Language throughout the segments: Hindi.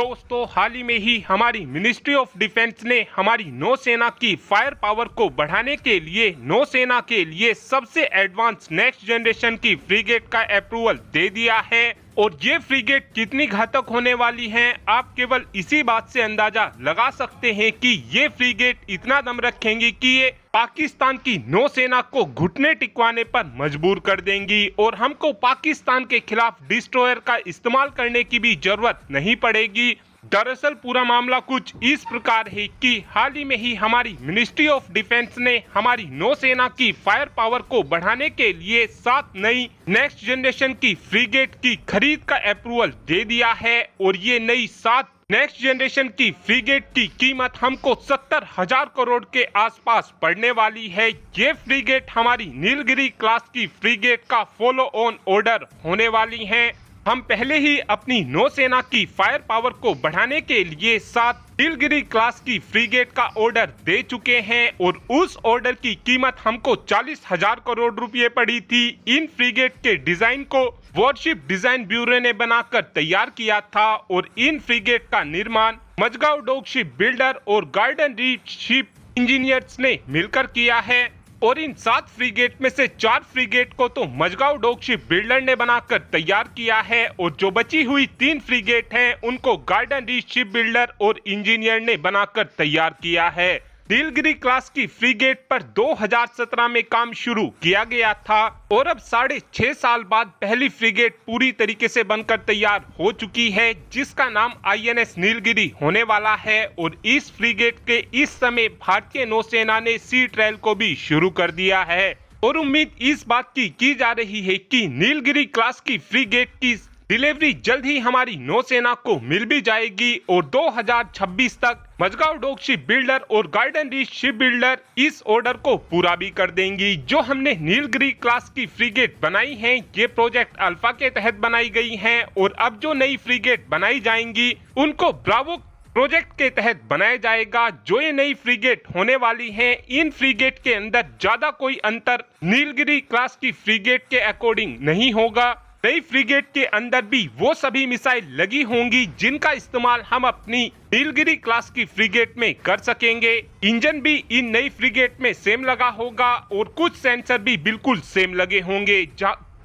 दोस्तों हाल ही में ही हमारी मिनिस्ट्री ऑफ डिफेंस ने हमारी नौसेना की फायर पावर को बढ़ाने के लिए नौसेना के लिए सबसे एडवांस नेक्स्ट जनरेशन की ब्रिगेड का अप्रूवल दे दिया है और ये फ्रीगेट कितनी घातक होने वाली है आप केवल इसी बात से अंदाजा लगा सकते हैं कि ये फ्रीगेट इतना दम रखेंगी कि ये पाकिस्तान की नौसेना को घुटने टिकवाने पर मजबूर कर देंगी और हमको पाकिस्तान के खिलाफ डिस्ट्रॉयर का इस्तेमाल करने की भी जरूरत नहीं पड़ेगी दरअसल पूरा मामला कुछ इस प्रकार है कि हाल ही में ही हमारी मिनिस्ट्री ऑफ डिफेंस ने हमारी नौसेना की फायर पावर को बढ़ाने के लिए सात नई नेक्स्ट जनरेशन की फ्रीगेट की खरीद का अप्रूवल दे दिया है और ये नई सात नेक्स्ट जनरेशन की फ्रीगेट की कीमत हमको सत्तर हजार करोड़ के आसपास पड़ने वाली है ये फ्रीगेट हमारी नीलगिरी क्लास की फ्रीगेट का फॉलो ऑन ऑर्डर होने वाली है हम पहले ही अपनी नौसेना की फायर पावर को बढ़ाने के लिए सात टिलगिरी क्लास की फ्रीगेट का ऑर्डर दे चुके हैं और उस ऑर्डर की कीमत हमको चालीस हजार करोड़ रुपए पड़ी थी इन फ्रीगेट के डिजाइन को वॉरशिप डिजाइन ब्यूरो ने बनाकर तैयार किया था और इन फ्रीगेट का निर्माण मजगाव डोग शिप बिल्डर और गार्डन रीड शिप इंजीनियर्स ने मिलकर किया है और इन सात फ्रीगेट में से चार फ्रीगेट को तो मजगांव डॉगशिप बिल्डर ने बनाकर तैयार किया है और जो बची हुई तीन फ्रीगेट हैं उनको गार्डन रीच शिप बिल्डर और इंजीनियर ने बनाकर तैयार किया है नीलगिरी क्लास की फ्रीगेट पर 2017 में काम शुरू किया गया था और अब साढ़े छह साल बाद पहली फ्रीगेट पूरी तरीके से बनकर तैयार हो चुकी है जिसका नाम आईएनएस नीलगिरी होने वाला है और इस फ्रीगेट के इस समय भारतीय नौसेना ने सी ट्रायल को भी शुरू कर दिया है और उम्मीद इस बात की की जा रही है कि नीलगिरी क्लास की फ्रीगेट की डिलीवरी जल्द ही हमारी नौसेना को मिल भी जाएगी और 2026 तक मजगांव डोक शिप बिल्डर और गार्डन रीच शिप बिल्डर इस ऑर्डर को पूरा भी कर देंगी जो हमने नीलगिरी क्लास की फ्रीगेट बनाई है ये प्रोजेक्ट अल्फा के तहत बनाई गई हैं और अब जो नई फ्रीगेट बनाई जाएंगी उनको ब्रावो प्रोजेक्ट के तहत बनाया जाएगा जो ये नई फ्रीगेट होने वाली है इन फ्रीगेट के अंदर ज्यादा कोई अंतर नीलगिरी क्लास की फ्रीगेट के अकॉर्डिंग नहीं होगा कई फ्रिगेट के अंदर भी वो सभी मिसाइल लगी होंगी जिनका इस्तेमाल हम अपनी नीलगिरी क्लास की फ्रिगेट में कर सकेंगे इंजन भी इन नई फ्रिगेट में सेम लगा होगा और कुछ सेंसर भी बिल्कुल सेम लगे होंगे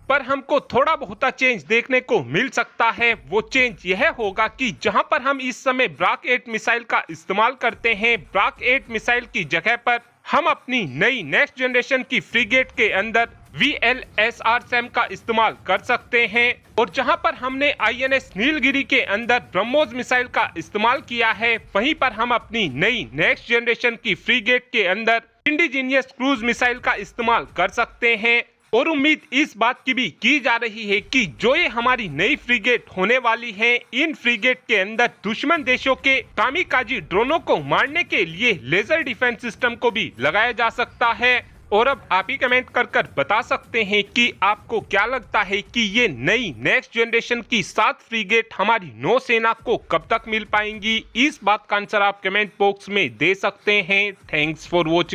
पर हमको थोड़ा बहुत चेंज देखने को मिल सकता है वो चेंज यह होगा कि जहां पर हम इस समय ब्राक एट मिसाइल का इस्तेमाल करते हैं ब्राक एट मिसाइल की जगह पर हम अपनी नई नेक्स्ट जनरेशन की फ्रिगेट के अंदर V L S R SAM का इस्तेमाल कर सकते हैं और जहां पर हमने आई एन एस नीलगिरी के अंदर ब्रह्मोस मिसाइल का इस्तेमाल किया है वहीं पर हम अपनी नई नेक्स्ट जनरेशन की फ्रीगेट के अंदर इंडिजीनियस क्रूज मिसाइल का इस्तेमाल कर सकते हैं और उम्मीद इस बात की भी की जा रही है कि जो ये हमारी नई फ्रिगेट होने वाली है इन फ्रिगेट के अंदर दुश्मन देशों के कामी ड्रोनों को मारने के लिए लेजर डिफेंस सिस्टम को भी लगाया जा सकता है और अब आप ही कमेंट कर कर बता सकते हैं कि आपको क्या लगता है कि ये नई नेक्स्ट जनरेशन की सात फ्रीगेट हमारी नौसेना को कब तक मिल पाएंगी इस बात का आंसर आप कमेंट बॉक्स में दे सकते हैं थैंक्स फॉर वॉचिंग